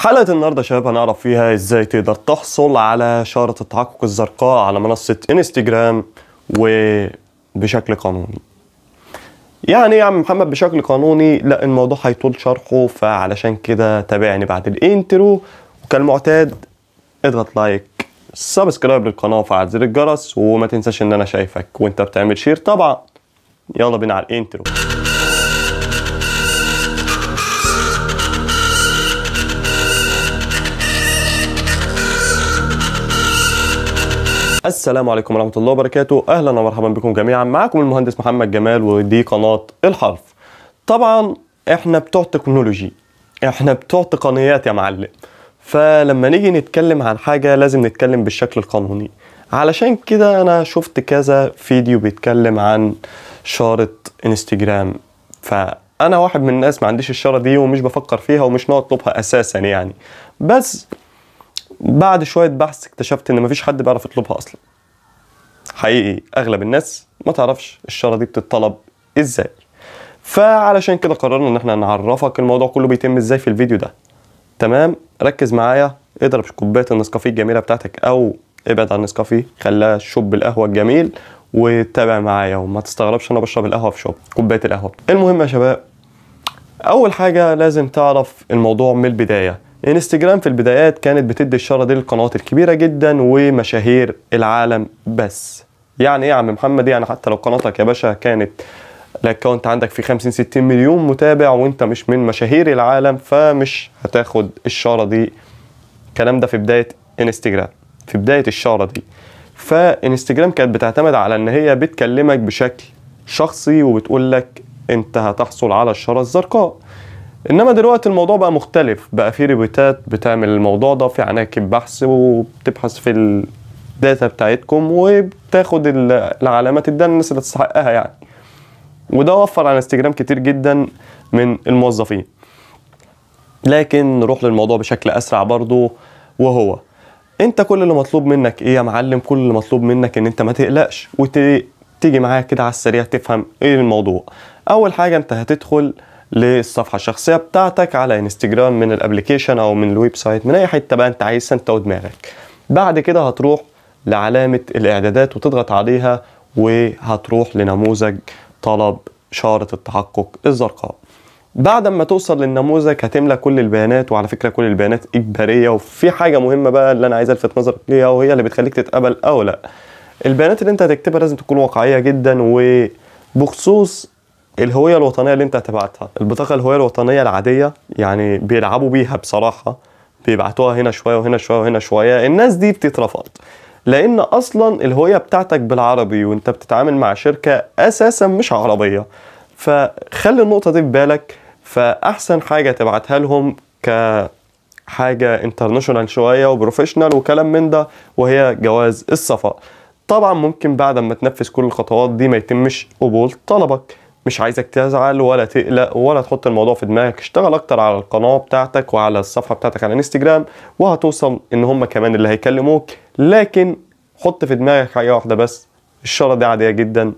حلقة النهاردة يا شباب هنعرف فيها ازاي تقدر تحصل على شارة التحقق الزرقاء على منصة انستجرام وبشكل قانوني يعني يا عم محمد بشكل قانوني لا الموضوع هيطول شرحه فعلشان كده تابعني بعد الانترو وكالمعتاد اضغط لايك سبسكرايب للقناة وفعل زر الجرس وما تنساش ان انا شايفك وانت بتعمل شير طبعا يلا بينا على الانترو السلام عليكم ورحمه الله وبركاته اهلا ومرحبا بكم جميعا معكم المهندس محمد جمال ودي قناه الحرف طبعا احنا بتوع تكنولوجي احنا بتوع تقنيات يا معلم فلما نيجي نتكلم عن حاجه لازم نتكلم بالشكل القانوني علشان كده انا شفت كذا فيديو بيتكلم عن شارة انستجرام فانا واحد من الناس ما عنديش الشارة دي ومش بفكر فيها ومش ناوي اطلبها اساسا يعني بس بعد شويه بحث اكتشفت ان مفيش حد بيعرف يطلبها اصلا حقيقي اغلب الناس ما تعرفش الشاره دي بتطلب ازاي فعلشان كده قررنا ان احنا نعرفك الموضوع كله بيتم ازاي في الفيديو ده تمام ركز معايا اضرب كوبايه النسكافيه الجميله بتاعتك او ابعد عن النسكافيه خلاها شوب القهوه الجميل وتابع معايا وما تستغربش انا بشرب القهوه في شوب كوبايه القهوه المهم يا شباب اول حاجه لازم تعرف الموضوع من البدايه انستجرام في البدايات كانت بتدي الشاره دي للقنوات الكبيره جدا ومشاهير العالم بس يعني ايه يا عم محمد يعني حتى لو قناتك يا باشا كانت الاكونت عندك فيه 50 60 مليون متابع وانت مش من مشاهير العالم فمش هتاخد الشاره دي الكلام ده في بدايه انستجرام في بدايه الشاره دي فانستجرام كانت بتعتمد على ان هي بتكلمك بشكل شخصي وبتقول لك انت هتحصل على الشاره الزرقاء انما دلوقتي الموضوع بقى مختلف بقى في ريبوتات بتعمل الموضوع ده في عناكب بحث وبتبحث في الداتا بتاعتكم وبتاخد العلامات ده الناس اللي تستحقها يعني وده وفر على انستجرام كتير جدا من الموظفين لكن نروح للموضوع بشكل اسرع برضو وهو انت كل اللي مطلوب منك ايه يا معلم كل اللي مطلوب منك ان انت ما تقلقش وتيجي معايا كده على السريع تفهم ايه الموضوع اول حاجه انت هتدخل للصفحه الشخصيه بتاعتك على انستجرام من الابلكيشن او من الويب سايت من اي حته بقى انت عايزها انت ودماغك بعد كده هتروح لعلامه الاعدادات وتضغط عليها وهتروح لنموذج طلب شارة التحقق الزرقاء بعد ما توصل للنموذج هتملى كل البيانات وعلى فكره كل البيانات اجباريه وفي حاجه مهمه بقى اللي انا عايز الفت نظرك ليها وهي اللي بتخليك تتقبل او لا البيانات اللي انت هتكتبها لازم تكون واقعيه جدا وبخصوص الهويه الوطنيه اللي انت هتبعتها البطاقه الهويه الوطنيه العاديه يعني بيلعبوا بيها بصراحه بيبعتوها هنا شويه وهنا شويه وهنا شويه الناس دي بتترفض لان اصلا الهويه بتاعتك بالعربي وانت بتتعامل مع شركه اساسا مش عربيه فخلي النقطه دي في بالك فاحسن حاجه تبعتها لهم ك حاجه انترناشونال شويه وبروفيشنال وكلام من ده وهي جواز السفر طبعا ممكن بعد ما تنفذ كل الخطوات دي ما يتمش قبول طلبك مش عايزك تزعل ولا تقلق ولا تحط الموضوع في دماغك اشتغل اكتر على القناه بتاعتك وعلى الصفحه بتاعتك على انستجرام وهتوصل ان هم كمان اللي هيكلموك لكن حط في دماغك حاجه واحده بس الشاره دي عاديه جدا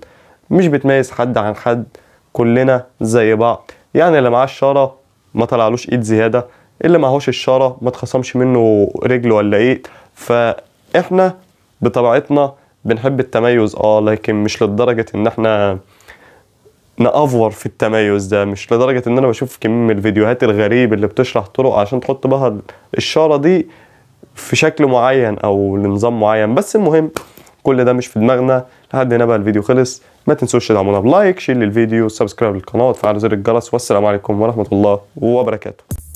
مش بتميز حد عن حد كلنا زي بعض يعني اللي معاه الشاره ما طلعلوش ايد زياده اللي معهوش الشاره ما تخصمش منه رجل ولا ايه فاحنا بطبيعتنا بنحب التميز اه لكن مش لدرجه ان احنا نافور في التميز ده مش لدرجه ان انا بشوف كميه الفيديوهات الغريب اللي بتشرح طرق عشان تحط بها الشاره دي في شكل معين او لنظام معين بس المهم كل ده مش في دماغنا لحد هنا بقى الفيديو خلص ما تنسوش تدعمونا بلايك شير للفيديو سبسكرايب للقناه وتفعلوا زر الجرس والسلام عليكم ورحمه الله وبركاته